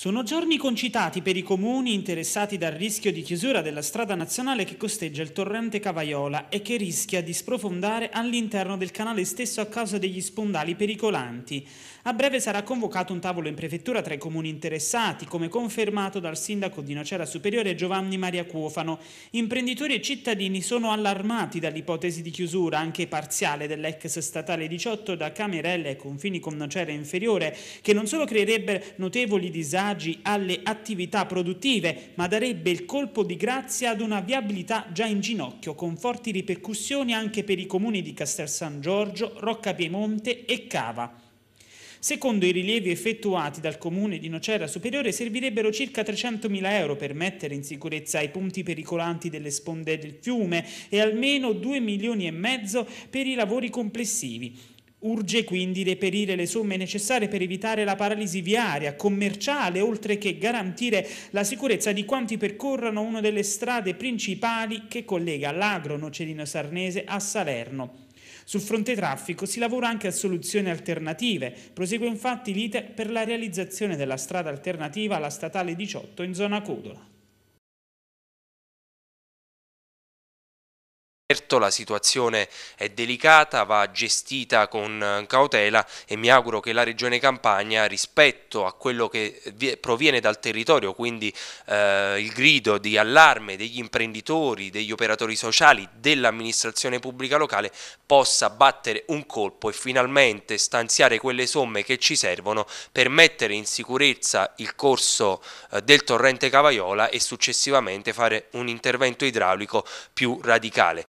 Sono giorni concitati per i comuni interessati dal rischio di chiusura della strada nazionale che costeggia il torrente Cavaiola e che rischia di sprofondare all'interno del canale stesso a causa degli spondali pericolanti. A breve sarà convocato un tavolo in prefettura tra i comuni interessati, come confermato dal sindaco di Nocera Superiore Giovanni Maria Cuofano. Imprenditori e cittadini sono allarmati dall'ipotesi di chiusura, anche parziale, dell'ex statale 18 da Camerelle ai confini con Nocera Inferiore, che non solo creerebbe notevoli disagi vantaggi alle attività produttive, ma darebbe il colpo di grazia ad una viabilità già in ginocchio, con forti ripercussioni anche per i comuni di Castel San Giorgio, Rocca Piemonte e Cava. Secondo i rilievi effettuati dal comune di Nocera Superiore servirebbero circa 300.000 euro per mettere in sicurezza i punti pericolanti delle sponde del fiume e almeno 2 milioni e mezzo per i lavori complessivi. Urge quindi reperire le somme necessarie per evitare la paralisi viaria, commerciale, oltre che garantire la sicurezza di quanti percorrono una delle strade principali che collega l'agro nocerino sarnese a Salerno. Sul fronte traffico si lavora anche a soluzioni alternative. Prosegue infatti l'ITE per la realizzazione della strada alternativa alla statale 18 in zona Codola. Certo la situazione è delicata, va gestita con eh, cautela e mi auguro che la Regione Campania rispetto a quello che proviene dal territorio, quindi eh, il grido di allarme degli imprenditori, degli operatori sociali, dell'amministrazione pubblica locale, possa battere un colpo e finalmente stanziare quelle somme che ci servono per mettere in sicurezza il corso eh, del torrente Cavaiola e successivamente fare un intervento idraulico più radicale.